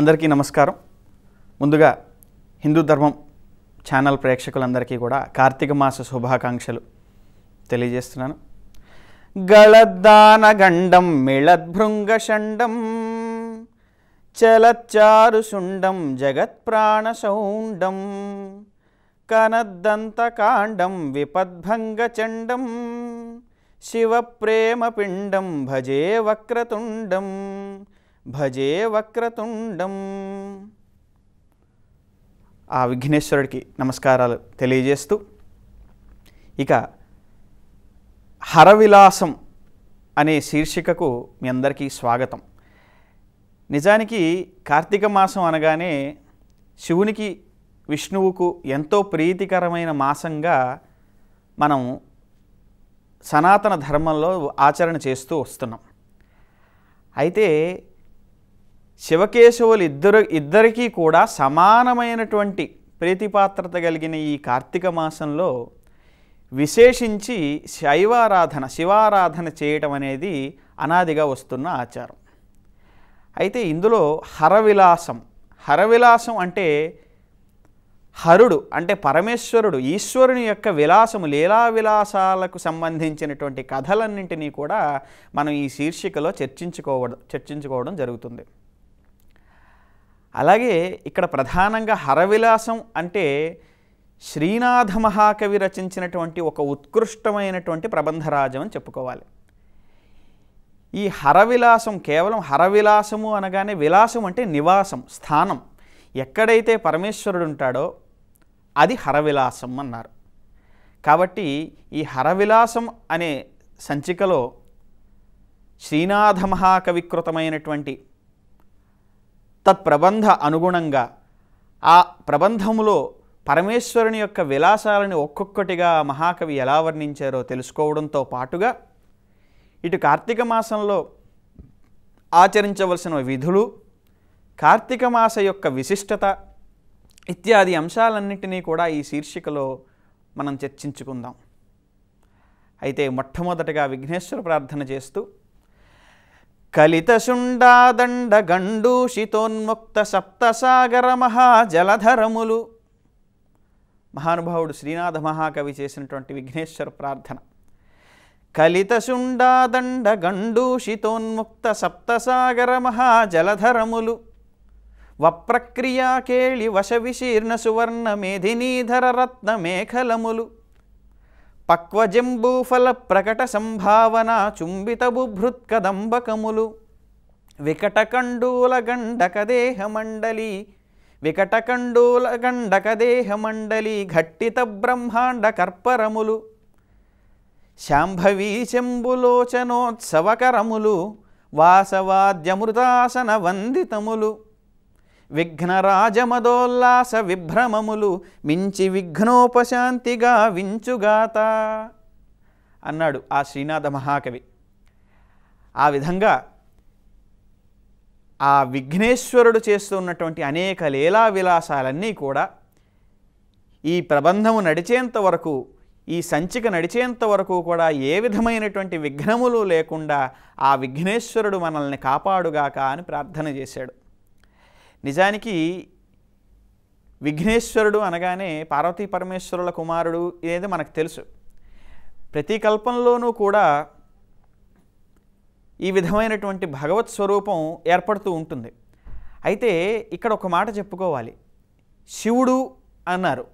అందరికీ నమస్కారం ముందుగా హిందూ ధర్మం ఛానల్ ప్రేక్షకులందరికీ కూడా కార్తీక మాస శుభాకాంక్షలు తెలియజేస్తున్నాను గళద్దానగండం మిళద్భృంగషండం చలచ్చారు శుండం జగత్ప్రాణ సౌండం కనద్దంతకాండం విపద్భంగచండం పిండం భజే వక్రతుండం భజే వక్రతుండం ఆ విఘ్నేశ్వరుడికి నమస్కారాలు తెలియజేస్తూ ఇక హరవిలాసం అనే శీర్షికకు మీ అందరికీ స్వాగతం నిజానికి కార్తీక మాసం అనగానే శివునికి విష్ణువుకు ఎంతో ప్రీతికరమైన మాసంగా మనం సనాతన ధర్మంలో ఆచరణ చేస్తూ వస్తున్నాం అయితే శివకేశవులు ఇద్దరు ఇద్దరికీ కూడా సమానమైనటువంటి ప్రీతిపాత్రత కలిగిన ఈ కార్తీక మాసంలో విశేషించి శైవారాధన శివారాధన చేయటం అనేది అనాదిగా వస్తున్న ఆచారం అయితే ఇందులో హరవిలాసం హరవిలాసం అంటే హరుడు అంటే పరమేశ్వరుడు ఈశ్వరుని యొక్క విలాసము లీలా విలాసాలకు సంబంధించినటువంటి కథలన్నింటినీ కూడా మనం ఈ శీర్షికలో చర్చించుకోవడం చర్చించుకోవడం జరుగుతుంది అలాగే ఇక్కడ ప్రధానంగా హరవిలాసం అంటే శ్రీనాథ మహాకవి రచించినటువంటి ఒక ఉత్కృష్టమైనటువంటి ప్రబంధరాజం అని చెప్పుకోవాలి ఈ హరవిలాసం కేవలం హరవిలాసము అనగానే విలాసం అంటే నివాసం స్థానం ఎక్కడైతే పరమేశ్వరుడు ఉంటాడో అది హరవిలాసం అన్నారు కాబట్టి ఈ హరవిలాసం అనే సంచికలో శ్రీనాథ మహాకవికృతమైనటువంటి తత్ప్రబంధ అనుగుణంగా ఆ ప్రబంధములో పరమేశ్వరుని యొక్క విలాసాలని ఒక్కొక్కటిగా మహాకవి ఎలా వర్ణించారో తెలుసుకోవడంతో పాటుగా ఇటు కార్తీక మాసంలో ఆచరించవలసిన విధులు కార్తీక మాస యొక్క విశిష్టత ఇత్యాది అంశాలన్నింటినీ కూడా ఈ శీర్షికలో మనం చర్చించుకుందాం అయితే మొట్టమొదటగా విఘ్నేశ్వర ప్రార్థన చేస్తూ కలితశుండాదండ గండూషితోన్ముక్త సప్తసాగర మహాజలధరములు మహానుభావుడు శ్రీనాథ మహాకవి చేసినటువంటి విఘ్నేశ్వర ప్రార్థన కలితశుండాదండ గండూషితోన్ముక్త సప్తసాగర మహాజలధరములు వప్రక్రియాకేళి వశవిశీర్ణ సువర్ణ మేధినీధర రత్న మేఖలములు పక్వజంబూఫల ప్రకట సంభావన చుంబితబుభృత్కదంబకములు వికటకండూల గండకదేహ మండలి వికటకండూల గండకదేహ మండలి ఘట్టిత బ్రహ్మాండ కర్పరములు శాంభవీ శంభులోచనోత్సవకరములు వాసవాద్యమృతాసన వందితములు విఘ్నరాజమదోల్లాస విభ్రమములు మించి విఘ్నోపశాంతిగా వించుగాత అన్నాడు ఆ శ్రీనాథ మహాకవి ఆ విధంగా ఆ విఘ్నేశ్వరుడు చేస్తున్నటువంటి అనేక లీలా విలాసాలన్నీ కూడా ఈ ప్రబంధము నడిచేంత వరకు ఈ సంచిక నడిచేంత వరకు కూడా ఏ విధమైనటువంటి విఘ్నములు లేకుండా ఆ విఘ్నేశ్వరుడు మనల్ని కాపాడుగాక అని ప్రార్థన చేశాడు నిజానికి విఘ్నేశ్వరుడు అనగానే పార్వతీ పరమేశ్వరుల కుమారుడు అనేది మనకు తెలుసు ప్రతి కల్పంలోనూ కూడా ఈ విధమైనటువంటి భగవత్ స్వరూపం ఏర్పడుతూ ఉంటుంది అయితే ఇక్కడ ఒక మాట చెప్పుకోవాలి శివుడు అన్నారు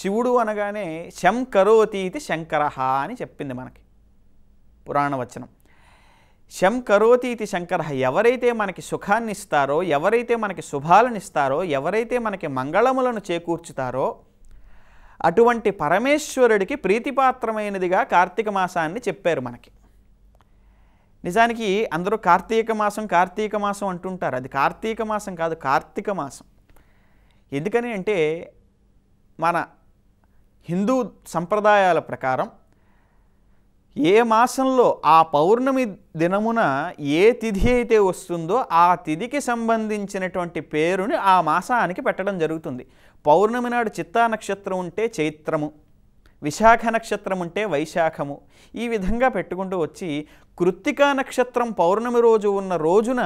శివుడు అనగానే శంకరోతీతి శంకరహ అని చెప్పింది మనకి పురాణ వచనం శం కరోతి ఇది శంకర ఎవరైతే మనకి సుఖాన్ని ఇస్తారో ఎవరైతే మనకి శుభాలను ఇస్తారో ఎవరైతే మనకి మంగళములను చేకూర్చుతారో అటువంటి పరమేశ్వరుడికి ప్రీతిపాత్రమైనదిగా కార్తీక మాసాన్ని చెప్పారు మనకి నిజానికి అందరూ కార్తీక మాసం కార్తీక మాసం అంటుంటారు అది కార్తీక మాసం కాదు కార్తీక మాసం ఎందుకని అంటే మన హిందూ సంప్రదాయాల ప్రకారం ఏ మాసంలో ఆ పౌర్ణమి దినమున ఏ తిథి అయితే వస్తుందో ఆ తిథికి సంబంధించినటువంటి పేరుని ఆ మాసానికి పెట్టడం జరుగుతుంది పౌర్ణమి నాడు చిత్తా నక్షత్రం ఉంటే చైత్రము విశాఖ నక్షత్రం ఉంటే వైశాఖము ఈ విధంగా పెట్టుకుంటూ వచ్చి కృత్తికా నక్షత్రం పౌర్ణమి రోజు ఉన్న రోజున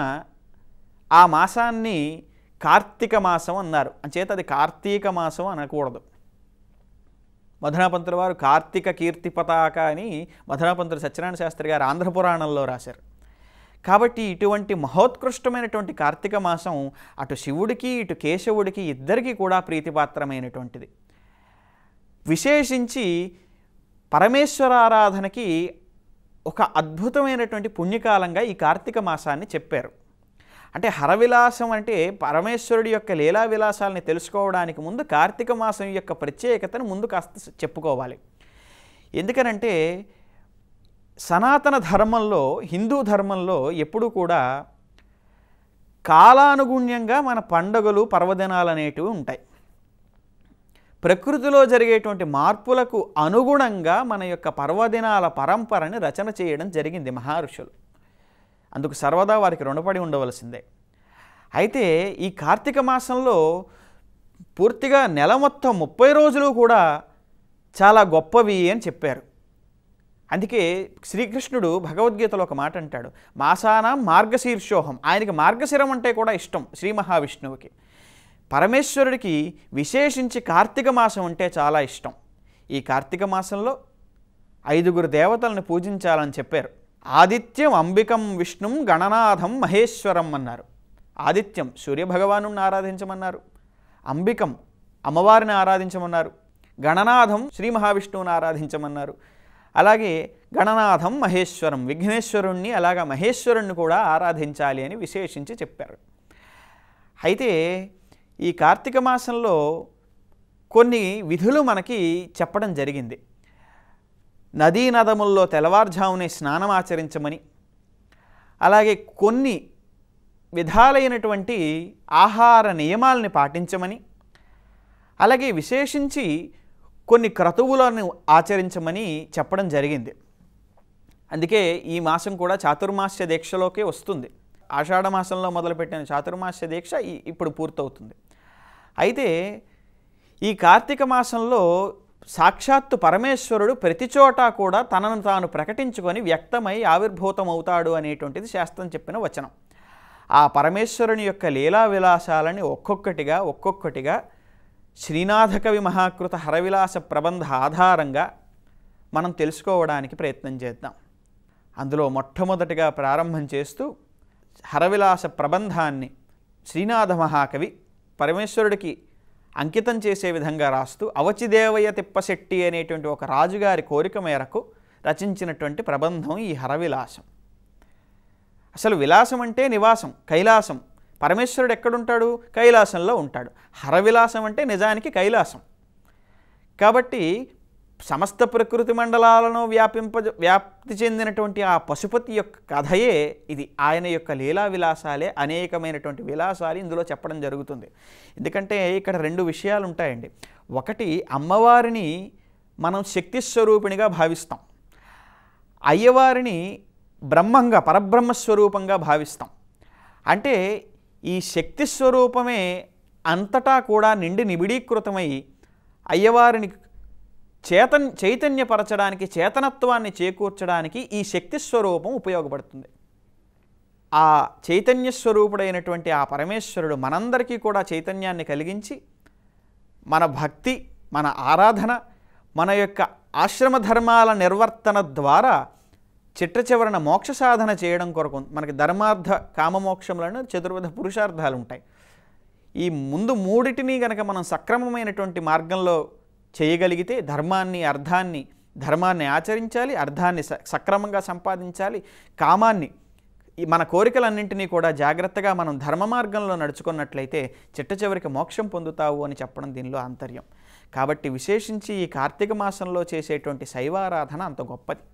ఆ మాసాన్ని కార్తీక మాసం అన్నారు అంచేత అది కార్తీక మాసం అనకూడదు మధునాపంతుల వారు కార్తీక కీర్తి పతాక అని మధునాపంతులు సత్యనారాయణ శాస్త్రి గారు ఆంధ్రపురాణంలో రాశారు కాబట్టి ఇటువంటి మహోత్కృష్టమైనటువంటి కార్తీక మాసం అటు శివుడికి ఇటు కేశవుడికి ఇద్దరికీ కూడా ప్రీతిపాత్రమైనటువంటిది విశేషించి పరమేశ్వర ఆరాధనకి ఒక అద్భుతమైనటువంటి పుణ్యకాలంగా ఈ కార్తీక మాసాన్ని చెప్పారు అంటే హరవిలాసం అంటే పరమేశ్వరుడి యొక్క లీలా విలాసాలని తెలుసుకోవడానికి ముందు కార్తీక మాసం యొక్క ప్రత్యేకతను ముందు కాస్త చెప్పుకోవాలి ఎందుకనంటే సనాతన ధర్మంలో హిందూ ధర్మంలో ఎప్పుడూ కూడా కాలానుగుణ్యంగా మన పండుగలు పర్వదినాలు అనేటివి ఉంటాయి ప్రకృతిలో జరిగేటువంటి మార్పులకు అనుగుణంగా మన యొక్క పర్వదినాల పరంపరని రచన చేయడం జరిగింది మహర్షులు అందుకు సర్వదా వారికి రుణపడి ఉండవలసిందే అయితే ఈ కార్తీక మాసంలో పూర్తిగా నెల మొత్తం ముప్పై రోజులు కూడా చాలా గొప్పవి అని చెప్పారు అందుకే శ్రీకృష్ణుడు భగవద్గీతలో ఒక మాట అంటాడు మాసానం మార్గశీర్షోహం ఆయనకి మార్గశిరం అంటే కూడా ఇష్టం శ్రీ మహావిష్ణువుకి పరమేశ్వరుడికి విశేషించి కార్తీక మాసం అంటే చాలా ఇష్టం ఈ కార్తీక మాసంలో ఐదుగురు దేవతలను పూజించాలని చెప్పారు ఆదిత్యం అంబికం విష్ణుం గణనాథం మహేశ్వరం అన్నారు ఆదిత్యం సూర్యభగవాను ఆరాధించమన్నారు అంబికం అమ్మవారిని ఆరాధించమన్నారు గణనాథం శ్రీ మహావిష్ణువుని ఆరాధించమన్నారు అలాగే గణనాథం మహేశ్వరం విఘ్నేశ్వరుణ్ణి అలాగ మహేశ్వరుణ్ణి కూడా ఆరాధించాలి అని విశేషించి చెప్పారు అయితే ఈ కార్తీక మాసంలో కొన్ని విధులు మనకి చెప్పడం జరిగింది నదీ నదముల్లో తెల్లవారుజామునే స్నానం ఆచరించమని అలాగే కొన్ని విధాలైనటువంటి ఆహార నియమాలని పాటించమని అలాగే విశేషించి కొన్ని క్రతువులను ఆచరించమని చెప్పడం జరిగింది అందుకే ఈ మాసం కూడా చాతుర్మాస్య దీక్షలోకే వస్తుంది ఆషాఢ మాసంలో మొదలుపెట్టిన చాతుర్మాస్య దీక్ష ఇప్పుడు పూర్తవుతుంది అయితే ఈ కార్తీక మాసంలో సాక్షాత్తు పరమేశ్వరుడు ప్రతి చోట కూడా తనను తాను ప్రకటించుకొని వ్యక్తమై ఆవిర్భూతమవుతాడు అనేటువంటిది శాస్త్రం చెప్పిన వచనం ఆ పరమేశ్వరుని యొక్క లీలా విలాసాలని ఒక్కొక్కటిగా ఒక్కొక్కటిగా శ్రీనాథకవి మహాకృత హరవిలాస ప్రబంధ ఆధారంగా మనం తెలుసుకోవడానికి ప్రయత్నం చేద్దాం అందులో మొట్టమొదటిగా ప్రారంభం చేస్తూ హరవిలాస ప్రబంధాన్ని శ్రీనాథ మహాకవి పరమేశ్వరుడికి అంకితం చేసే విధంగా రాస్తూ అవచిదేవయ్య తిప్పశెట్టి అనేటువంటి ఒక రాజుగారి కోరిక మేరకు రచించినటువంటి ప్రబంధం ఈ హరవిలాసం అసలు విలాసం అంటే నివాసం కైలాసం పరమేశ్వరుడు ఎక్కడుంటాడు కైలాసంలో ఉంటాడు హరవిలాసం అంటే నిజానికి కైలాసం కాబట్టి సమస్త ప్రకృతి మండలాలను వ్యాపింప వ్యాప్తి చెందినటువంటి ఆ పశుపతి యొక్క కథయే ఇది ఆయన యొక్క లీలా విలాసాలే అనేకమైనటువంటి విలాసాలు ఇందులో చెప్పడం జరుగుతుంది ఎందుకంటే ఇక్కడ రెండు విషయాలు ఉంటాయండి ఒకటి అమ్మవారిని మనం శక్తి స్వరూపిణిగా భావిస్తాం అయ్యవారిని బ్రహ్మంగా పరబ్రహ్మ స్వరూపంగా భావిస్తాం అంటే ఈ శక్తి స్వరూపమే అంతటా కూడా నిండి నిబిడీకృతమై అయ్యవారిని చేతన్ చైతన్యపరచడానికి చేతనత్వాన్ని చేకూర్చడానికి ఈ శక్తి స్వరూపం ఉపయోగపడుతుంది ఆ చైతన్య స్వరూపుడైనటువంటి ఆ పరమేశ్వరుడు మనందరికీ కూడా చైతన్యాన్ని కలిగించి మన భక్తి మన ఆరాధన మన యొక్క ఆశ్రమ ధర్మాల నిర్వర్తన ద్వారా చిట్ట చివరన మోక్ష సాధన చేయడం కొరకు మనకి ధర్మార్థ కామమోక్షములను చతుర్విధ పురుషార్థాలు ఉంటాయి ఈ ముందు మూడిటిని గనక మనం సక్రమమైనటువంటి మార్గంలో చేయగలిగితే ధర్మాన్ని అర్థాన్ని ధర్మాన్ని ఆచరించాలి అర్థాన్ని సక్రమంగా సంపాదించాలి కామాన్ని మన కోరికలన్నింటినీ కూడా జాగ్రత్తగా మనం ధర్మ మార్గంలో నడుచుకున్నట్లయితే చిట్ట చివరికి మోక్షం పొందుతావు అని చెప్పడం దీనిలో ఆంతర్యం కాబట్టి విశేషించి ఈ కార్తీక మాసంలో చేసేటువంటి శైవారాధన అంత గొప్పది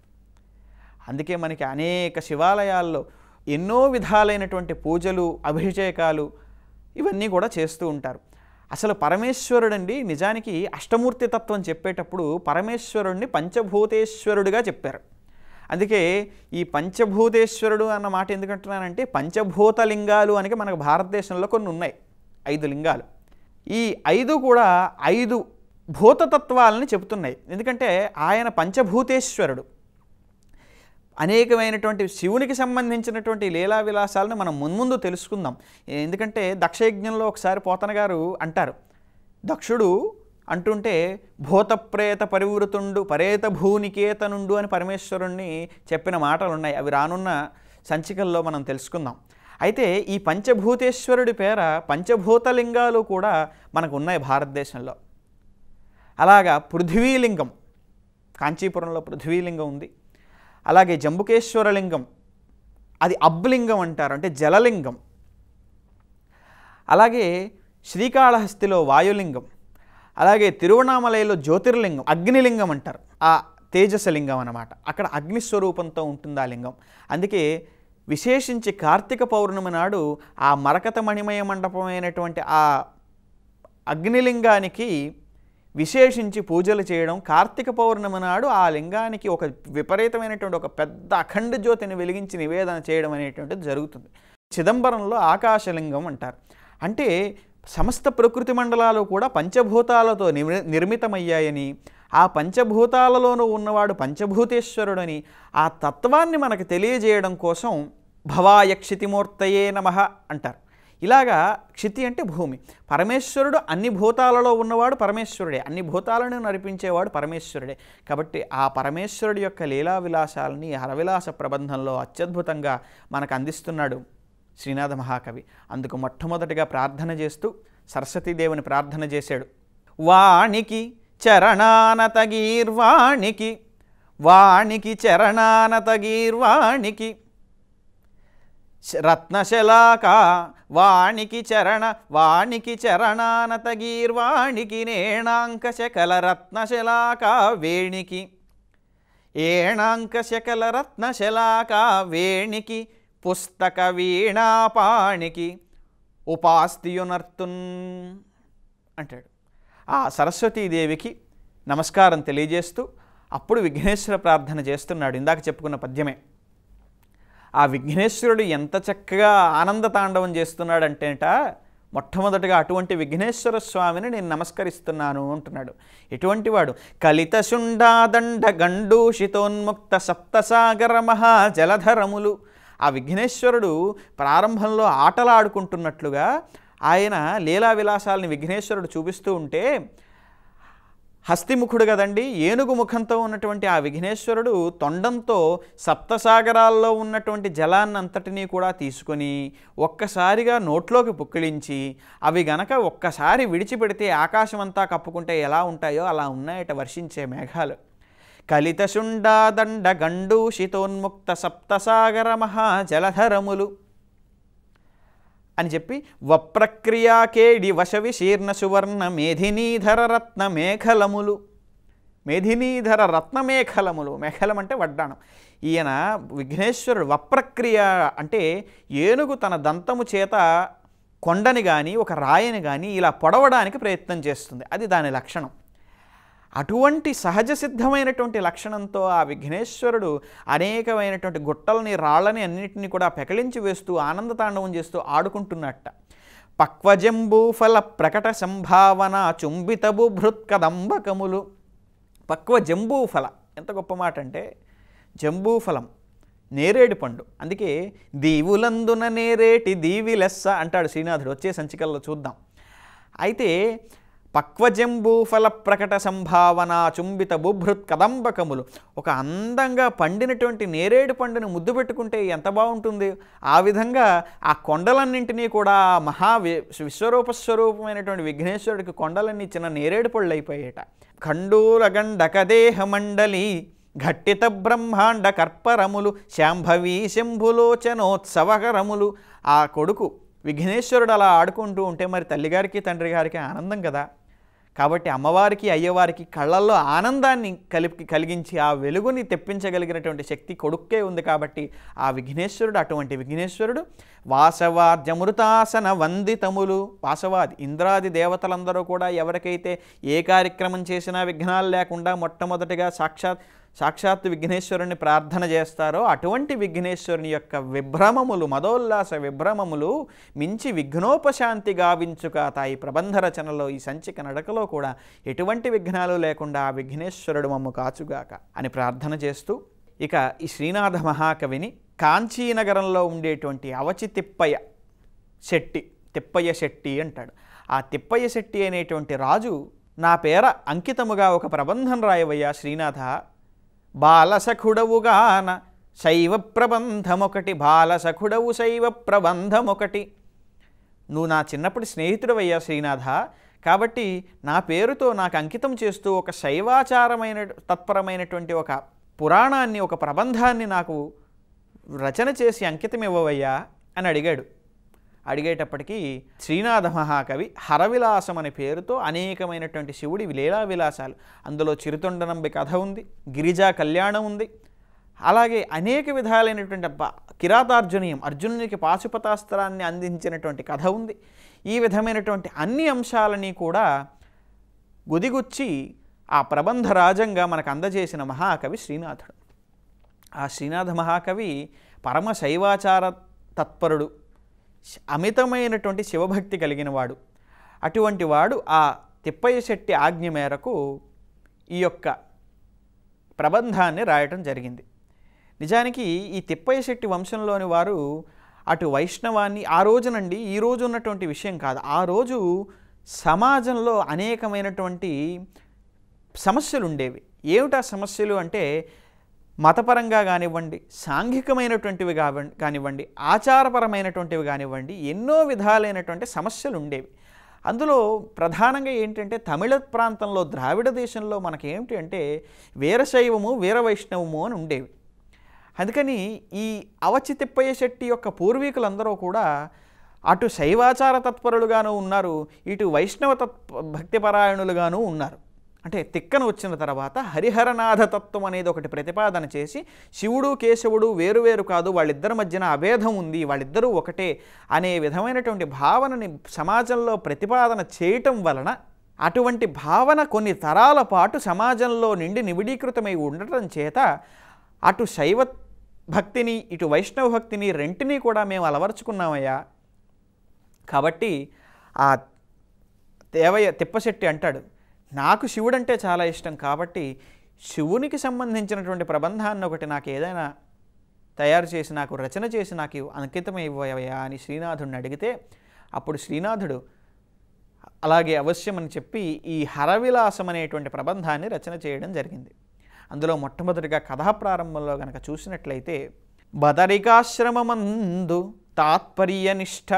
అందుకే మనకి అనేక శివాలయాల్లో ఎన్నో విధాలైనటువంటి పూజలు అభిషేకాలు ఇవన్నీ కూడా చేస్తూ ఉంటారు అసలు పరమేశ్వరుడండి నిజానికి అష్టమూర్తి తత్వం చెప్పేటప్పుడు పరమేశ్వరుణ్ణి పంచభూతేశ్వరుడుగా చెప్పారు అందుకే ఈ పంచభూతేశ్వరుడు అన్న మాట ఎందుకంటున్నానంటే పంచభూత లింగాలు అని మనకు భారతదేశంలో కొన్ని ఉన్నాయి ఐదు లింగాలు ఈ ఐదు కూడా ఐదు భూతతత్వాలని చెబుతున్నాయి ఎందుకంటే ఆయన పంచభూతేశ్వరుడు అనేకమైనటువంటి శివునికి సంబంధించినటువంటి లీలా విలాసాలను మనం మున్ముందు తెలుసుకుందాం ఎందుకంటే దక్షయజ్ఞంలో ఒకసారి పోతన గారు అంటారు దక్షుడు అంటుంటే భూతప్రేత పరివృతుండు పరేత భూనికేతనుండు అని పరమేశ్వరుణ్ణి చెప్పిన మాటలు ఉన్నాయి అవి రానున్న సంచికల్లో మనం తెలుసుకుందాం అయితే ఈ పంచభూతేశ్వరుడి పేర పంచభూతలింగాలు కూడా మనకు ఉన్నాయి భారతదేశంలో అలాగా పృథ్వీలింగం కాంచీపురంలో పృథ్వీలింగం ఉంది అలాగే జంబుకేశ్వరలింగం అది అబ్బులింగం అంటారు అంటే జలలింగం అలాగే శ్రీకాళహస్తిలో వాయులింగం అలాగే తిరువణామలయలో జ్యోతిర్లింగం అగ్నిలింగం అంటారు ఆ తేజసలింగం అనమాట అక్కడ అగ్నిస్వరూపంతో ఉంటుంది ఆ లింగం అందుకే విశేషించి కార్తీక పౌర్ణమి నాడు ఆ మరకత మణిమయ మండపమైనటువంటి ఆ అగ్నిలింగానికి విశేషించి పూజలు చేయడం కార్తీక పౌర్ణమి నాడు ఆ లింగానికి ఒక విపరీతమైనటువంటి ఒక పెద్ద అఖండ జ్యోతిని వెలిగించి నివేదన చేయడం అనేటువంటిది జరుగుతుంది చిదంబరంలో ఆకాశలింగం అంటారు అంటే సమస్త ప్రకృతి మండలాలు కూడా పంచభూతాలతో నిర్మితమయ్యాయని ఆ పంచభూతాలలోనూ ఉన్నవాడు పంచభూతేశ్వరుడని ఆ తత్వాన్ని మనకు తెలియజేయడం కోసం భవాయక్షితిమూర్తయే నమ అంటారు ఇలాగా క్షితి అంటే భూమి పరమేశ్వరుడు అన్ని భూతాలలో ఉన్నవాడు పరమేశ్వరుడే అన్ని భూతాలను నడిపించేవాడు పరమేశ్వరుడే కాబట్టి ఆ పరమేశ్వరుడి యొక్క లీలా విలాసాలని హరవిలాస ప్రబంధంలో అత్యద్భుతంగా మనకు అందిస్తున్నాడు శ్రీనాథ మహాకవి అందుకు మొట్టమొదటిగా ప్రార్థన చేస్తూ సరస్వతీదేవుని ప్రార్థన చేశాడు వాణికి తగీర్వాణికి వాణికి తగీర్వాణికి రత్నశలాక వాణికి చరణ వాణికి చరణాన తగీర్వాణికి నేణాంక శకల రత్నశలాక వేణికి ఏణాంక శకల రత్నశలాక వేణికి పుస్తక వీణాపాణికి ఉపాస్తియునర్తున్ అంటాడు ఆ సరస్వతీదేవికి నమస్కారం తెలియజేస్తూ అప్పుడు విఘ్నేశ్వర ప్రార్థన చేస్తున్నాడు ఇందాక చెప్పుకున్న పద్యమే ఆ విఘ్నేశ్వరుడు ఎంత చక్కగా ఆనంద తాండవం చేస్తున్నాడంటేట మొట్టమొదటిగా అటువంటి విఘ్నేశ్వర స్వామిని నేను నమస్కరిస్తున్నాను అంటున్నాడు ఎటువంటి వాడు కలిత శుండాదండ గండూషితోన్ముక్త సప్తసాగర మహా జలధరములు ఆ విఘ్నేశ్వరుడు ప్రారంభంలో ఆటలాడుకుంటున్నట్లుగా ఆయన లీలా విలాసాలని విఘ్నేశ్వరుడు చూపిస్తూ ఉంటే హస్తిముఖుడు కదండి ఏనుగు ముఖంతో ఉన్నటువంటి ఆ విఘ్నేశ్వరుడు తొండంతో సప్తసాగరాల్లో ఉన్నటువంటి జలాన్నంతటినీ కూడా తీసుకొని ఒక్కసారిగా నోట్లోకి పుక్కిలించి అవి గనక ఒక్కసారి విడిచిపెడితే ఆకాశమంతా కప్పుకుంటే ఎలా ఉంటాయో అలా ఉన్నాయట వర్షించే మేఘాలు కలితశుండాదండ గండూషితోన్ముక్త సప్తసాగర మహాజలధరములు అని చెప్పి వప్రక్రియాకేడి వశవి శీర్ణ సువర్ణ మేధినీధర రత్న మేఘలములు మేధినీధర రత్నమేఖలములు మేఘలం అంటే వడ్డాణం ఈయన విఘ్నేశ్వరుడు వప్రక్రియ అంటే ఏనుగు తన దంతము చేత కొండని కానీ ఒక రాయని కానీ ఇలా పొడవడానికి ప్రయత్నం చేస్తుంది అది దాని లక్షణం అటువంటి సహజ సిద్ధమైనటువంటి లక్షణంతో ఆ విఘ్నేశ్వరుడు అనేకమైనటువంటి గుట్టల్ని రాళ్ళని అన్నింటినీ కూడా పెకలించి వేస్తూ ఆనంద తాండవం చేస్తూ ఆడుకుంటున్నట్ట పక్వజంబూఫల ప్రకట సంభావన చుంబితబు భృత్కదంబకములు పక్వ జంబూఫల ఎంత గొప్ప మాట అంటే జంబూఫలం నేరేడు పండు అందుకే దీవులందున నేరేటి దీవిలెస్స అంటాడు శ్రీనాథుడు వచ్చే సంచికల్లో చూద్దాం అయితే పక్వజంబూఫల ప్రకట సంభావన చుంబిత బుభృత్ కదంబకములు ఒక అందంగా పండినటువంటి నేరేడు పండును ముద్దు పెట్టుకుంటే ఎంత బాగుంటుంది ఆ విధంగా ఆ కొండలన్నింటినీ కూడా మహా విశ్వరూప స్వరూపమైనటువంటి విఘ్నేశ్వరుడికి కొండలన్నీ చిన్న నేరేడు పళ్ళు అయిపోయాయట ఖండూరగండకదేహ మండలి ఘట్టిత బ్రహ్మాండ కర్పరములు శాంభవి శంభులోచనోత్సవకరములు ఆ కొడుకు విఘ్నేశ్వరుడు అలా ఆడుకుంటూ ఉంటే మరి తల్లిగారికి తండ్రి గారికి ఆనందం కదా కాబట్టి అమ్మవారికి అయ్యవారికి కళ్ళల్లో ఆనందాన్ని కలిపి కలిగించి ఆ వెలుగుని తెప్పించగలిగినటువంటి శక్తి కొడుక్కే ఉంది కాబట్టి ఆ విఘ్నేశ్వరుడు అటువంటి విఘ్నేశ్వరుడు వాసవార్జమృతాసన వందితములు వాసవాది ఇంద్రాది దేవతలందరూ కూడా ఎవరికైతే ఏ కార్యక్రమం చేసినా విఘ్నాలు లేకుండా మొట్టమొదటిగా సాక్షాత్ సాక్షాత్ విఘ్నేశ్వరుని ప్రార్థన చేస్తారో అటువంటి విఘ్నేశ్వరుని యొక్క విభ్రమములు మదోల్లాస విభ్రమములు మించి విఘ్నోపశాంతి గావించుక తాయి ప్రబంధ రచనలో ఈ సంచిక నడకలో కూడా ఎటువంటి విఘ్నాలు లేకుండా ఆ విఘ్నేశ్వరుడు మమ్ము కాచుగాక అని ప్రార్థన చేస్తూ ఇక ఈ శ్రీనాథ మహాకవిని కాంచీనగరంలో ఉండేటువంటి అవచి తిప్పయ్య శెట్టి తిప్పయ్య శెట్టి అంటాడు ఆ తిప్పయ్య శెట్టి అనేటువంటి రాజు నా పేర అంకితముగా ఒక ప్రబంధం రాయవయ్యా శ్రీనాథ బాలసఖుడవుగాన శైవ ప్రబంధమొకటి బాలసఖుడవు శైవ ప్రబంధమొకటి నువ్వు నా చిన్నప్పటి స్నేహితుడవయ్యా శ్రీనాథ కాబట్టి నా పేరుతో నాకు అంకితం చేస్తూ ఒక శైవాచారమైన తత్పరమైనటువంటి ఒక పురాణాన్ని ఒక ప్రబంధాన్ని నాకు రచన చేసి అంకితం ఇవ్వవయ్యా అని అడిగాడు అడిగేటప్పటికీ శ్రీనాథ మహాకవి హరవిలాసం అనే పేరుతో అనేకమైనటువంటి శివుడి లీలా విలాసాలు అందులో చిరుతొండనంబి కథ ఉంది గిరిజా కళ్యాణం ఉంది అలాగే అనేక విధాలైనటువంటి కిరాతార్జునీయం అర్జునునికి పాశుపతాస్త్రాన్ని అందించినటువంటి కథ ఉంది ఈ విధమైనటువంటి అన్ని అంశాలని కూడా గుదిగుచ్చి ఆ ప్రబంధ రాజంగా మనకు అందజేసిన మహాకవి శ్రీనాథుడు ఆ శ్రీనాథ మహాకవి పరమ శైవాచార తత్పరుడు అమితమైనటువంటి శివభక్తి కలిగిన వాడు అటువంటి వాడు ఆ తిప్పయ్య శెట్టి ఆజ్ఞ మేరకు ఈ యొక్క ప్రబంధాన్ని రాయటం జరిగింది నిజానికి ఈ తిప్పయ్య శెట్టి వంశంలోని వారు అటు వైష్ణవాన్ని ఆ రోజునండి ఈ రోజు ఉన్నటువంటి విషయం కాదు ఆ రోజు సమాజంలో అనేకమైనటువంటి సమస్యలు ఉండేవి ఏమిటా సమస్యలు అంటే మతపరంగా కానివ్వండి సాంఘికమైనటువంటివి కావండి కానివ్వండి ఆచారపరమైనటువంటివి కానివ్వండి ఎన్నో విధాలైనటువంటి సమస్యలు ఉండేవి అందులో ప్రధానంగా ఏంటంటే తమిళ ప్రాంతంలో ద్రావిడ దేశంలో మనకి ఏమిటి అంటే వీరశైవము వీరవైష్ణవము అని ఉండేవి అందుకని ఈ అవచితిప్పయ్య శెట్టి యొక్క పూర్వీకులందరూ కూడా అటు శైవాచార తత్పరులుగాను ఉన్నారు ఇటు వైష్ణవ తత్ భక్తిపరాయణులుగాను ఉన్నారు అంటే తిక్కన వచ్చిన తర్వాత హరిహరనాథ తత్వం అనేది ఒకటి ప్రతిపాదన చేసి శివుడు కేశవుడు వేరువేరు కాదు వాళ్ళిద్దరి మధ్యన అభేదం ఉంది వాళ్ళిద్దరూ ఒకటే అనే విధమైనటువంటి భావనని సమాజంలో ప్రతిపాదన చేయటం వలన అటువంటి భావన కొన్ని తరాల పాటు సమాజంలో నిండి నివిడీకృతమై ఉండటం చేత అటు శైవ భక్తిని ఇటు వైష్ణవ భక్తిని రెంటినీ కూడా మేము అలవర్చుకున్నామయ్యా కాబట్టి ఆ దేవయ్య తిప్పశెట్టి అంటాడు నాకు శివుడు అంటే చాలా ఇష్టం కాబట్టి శివునికి సంబంధించినటువంటి ప్రబంధాన్ని ఒకటి నాకు ఏదైనా తయారు చేసి నాకు రచన చేసి నాకు అంకితమైపోయావయా అని శ్రీనాథుడిని అడిగితే అప్పుడు శ్రీనాథుడు అలాగే అవశ్యమని చెప్పి ఈ హరవిలాసం అనేటువంటి ప్రబంధాన్ని రచన చేయడం జరిగింది అందులో మొట్టమొదటిగా కథా ప్రారంభంలో గనక చూసినట్లయితే బదరికాశ్రమమందు తాత్పర్యనిష్ట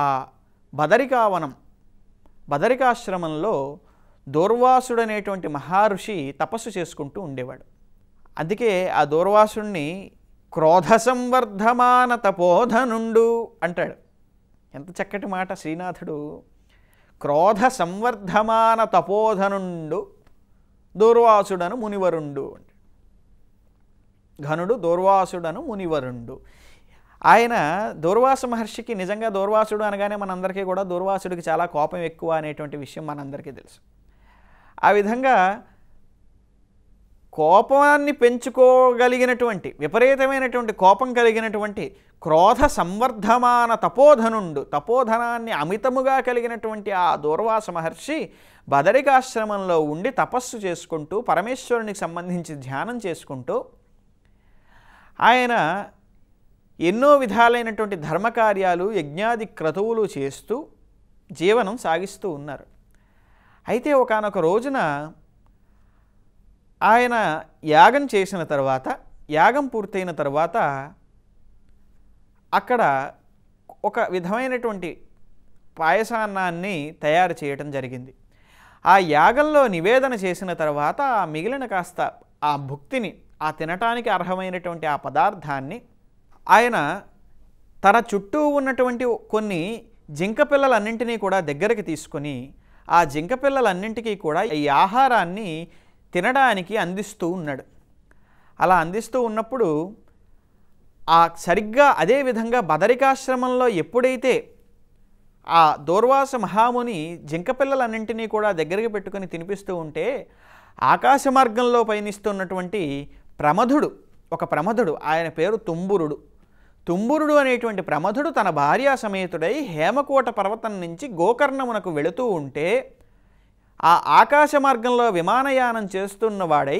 ఆ బదరికావనం బదరికాశ్రమంలో దూర్వాసుడనేటువంటి మహర్షి తపస్సు చేసుకుంటూ ఉండేవాడు అందుకే ఆ దూర్వాసుణ్ణి క్రోధ సంవర్ధమాన తపోధనుండు అంటాడు ఎంత చక్కటి మాట శ్రీనాథుడు క్రోధ సంవర్ధమాన తపోధనుండు దూర్వాసుడను మునివరుండు ఘనుడు దూర్వాసుడను మునివరుండు ఆయన దూర్వాసు మహర్షికి నిజంగా దూర్వాసుడు అనగానే మనందరికీ కూడా దూర్వాసుడికి చాలా కోపం ఎక్కువ అనేటువంటి విషయం మనందరికీ తెలుసు ఆ విధంగా కోపాన్ని పెంచుకోగలిగినటువంటి విపరీతమైనటువంటి కోపం కలిగినటువంటి క్రోధ సంవర్ధమాన తపోధనుండు తపోధనాన్ని అమితముగా కలిగినటువంటి ఆ దూర్వాస మహర్షి బదరికాశ్రమంలో ఉండి తపస్సు చేసుకుంటూ పరమేశ్వరునికి సంబంధించి ధ్యానం చేసుకుంటూ ఆయన ఎన్నో విధాలైనటువంటి ధర్మకార్యాలు యజ్ఞాది క్రతువులు చేస్తూ జీవనం సాగిస్తూ ఉన్నారు అయితే ఒకనొక రోజున ఆయన యాగం చేసిన తర్వాత యాగం పూర్తయిన తర్వాత అక్కడ ఒక విధమైనటువంటి పాయసాన్నాన్ని తయారు చేయటం జరిగింది ఆ యాగంలో నివేదన చేసిన తర్వాత ఆ మిగిలిన కాస్త ఆ భుక్తిని ఆ తినటానికి అర్హమైనటువంటి ఆ పదార్థాన్ని ఆయన తన చుట్టూ ఉన్నటువంటి కొన్ని జింక పిల్లలన్నింటినీ కూడా దగ్గరికి తీసుకొని ఆ జింక పిల్లలన్నింటికీ కూడా ఈ ఆహారాన్ని తినడానికి అందిస్తూ ఉన్నాడు అలా అందిస్తూ ఉన్నప్పుడు ఆ సరిగ్గా అదే విధంగా బదరికాశ్రమంలో ఎప్పుడైతే ఆ దూర్వాస మహాముని జింక పిల్లలన్నింటినీ కూడా దగ్గరికి పెట్టుకొని తినిపిస్తూ ఉంటే ఆకాశ మార్గంలో పయనిస్తున్నటువంటి ప్రమధుడు ఒక ప్రమధుడు ఆయన పేరు తుంబురుడు తుంబురుడు అనేటువంటి ప్రమధుడు తన భార్యా సమేతుడై హేమకోట పర్వతం నుంచి గోకర్ణమునకు వెళుతూ ఉంటే ఆ ఆకాశ మార్గంలో విమానయానం చేస్తున్నవాడై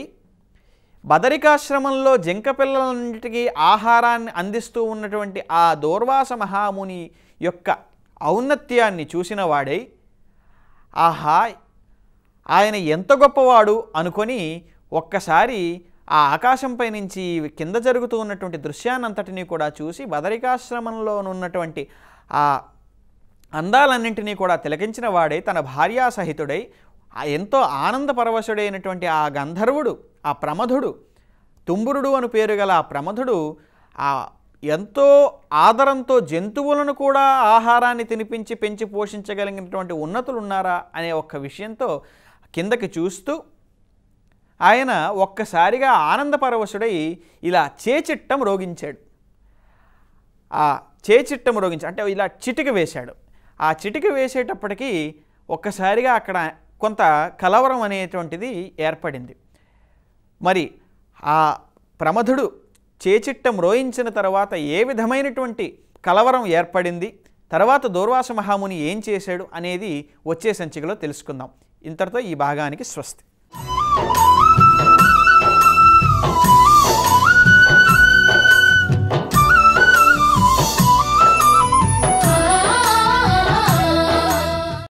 బదరికాశ్రమంలో జింకపిల్లలన్నిటికీ ఆహారాన్ని అందిస్తూ ఉన్నటువంటి ఆ దూర్వాస మహాముని యొక్క ఔన్నత్యాన్ని చూసిన వాడై ఆహా ఆయన ఎంత గొప్పవాడు అనుకొని ఒక్కసారి ఆ ఆకాశంపై నుంచి కింద జరుగుతూ ఉన్నటువంటి దృశ్యాన్నంతటినీ కూడా చూసి బదరికాశ్రమంలో ఉన్నటువంటి ఆ అందాలన్నింటినీ కూడా తిలకించిన వాడే తన భార్యాసహితుడై ఎంతో ఆనంద పరవశుడైనటువంటి ఆ గంధర్వుడు ఆ ప్రమధుడు తుంబురుడు అని పేరు గల ఆ ప్రమధుడు ఆ ఎంతో ఆదరంతో జంతువులను కూడా ఆహారాన్ని తినిపించి పెంచి పోషించగలిగినటువంటి ఉన్నతులు ఉన్నారా అనే ఒక్క విషయంతో కిందకి చూస్తూ ఆయన ఒక్కసారిగా ఆనందపరవశుడై ఇలా చేచిట్టం రోగించాడు ఆ చేచిట్టం రోగించాడు అంటే ఇలా చిటిక వేశాడు ఆ చిటిక వేసేటప్పటికీ ఒక్కసారిగా అక్కడ కొంత కలవరం అనేటువంటిది ఏర్పడింది మరి ఆ ప్రమధుడు చేచిట్టం రోయించిన తర్వాత ఏ విధమైనటువంటి కలవరం ఏర్పడింది తర్వాత దూర్వాస మహాముని ఏం చేశాడు అనేది వచ్చే సంచికలో తెలుసుకుందాం ఇంతటితో ఈ భాగానికి స్వస్తి